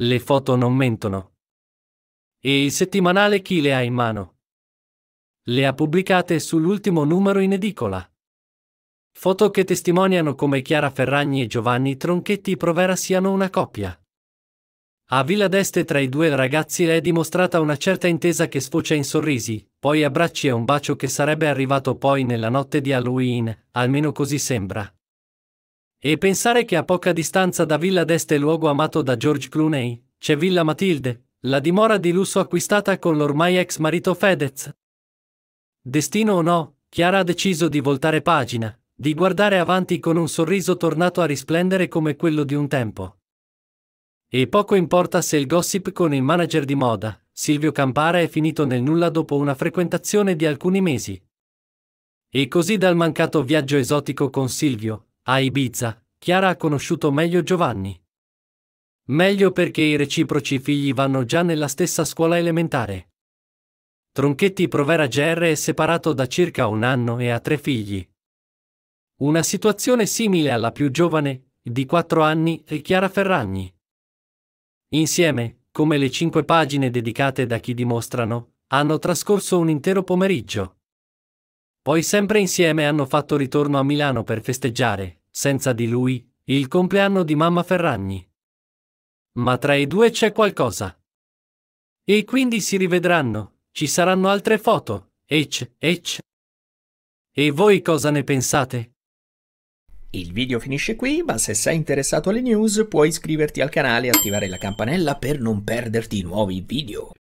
Le foto non mentono. E il settimanale chi le ha in mano? Le ha pubblicate sull'ultimo numero in edicola. Foto che testimoniano come Chiara Ferragni e Giovanni Tronchetti Provera siano una coppia. A Villa d'Este tra i due ragazzi è dimostrata una certa intesa che sfocia in sorrisi, poi abbracci e un bacio che sarebbe arrivato poi nella notte di Halloween, almeno così sembra. E pensare che a poca distanza da Villa d'Este luogo amato da George Clooney, c'è Villa Matilde, la dimora di lusso acquistata con l'ormai ex marito Fedez. Destino o no, Chiara ha deciso di voltare pagina, di guardare avanti con un sorriso tornato a risplendere come quello di un tempo. E poco importa se il gossip con il manager di moda, Silvio Campara, è finito nel nulla dopo una frequentazione di alcuni mesi. E così dal mancato viaggio esotico con Silvio, a Ibiza, Chiara ha conosciuto meglio Giovanni. Meglio perché i reciproci figli vanno già nella stessa scuola elementare. Tronchetti Provera GR è separato da circa un anno e ha tre figli. Una situazione simile alla più giovane, di quattro anni, è Chiara Ferragni. Insieme, come le cinque pagine dedicate da chi dimostrano, hanno trascorso un intero pomeriggio. Poi sempre insieme hanno fatto ritorno a Milano per festeggiare, senza di lui, il compleanno di mamma Ferragni. Ma tra i due c'è qualcosa. E quindi si rivedranno, ci saranno altre foto, ecc, ecc. E voi cosa ne pensate? Il video finisce qui, ma se sei interessato alle news puoi iscriverti al canale e attivare la campanella per non perderti nuovi video.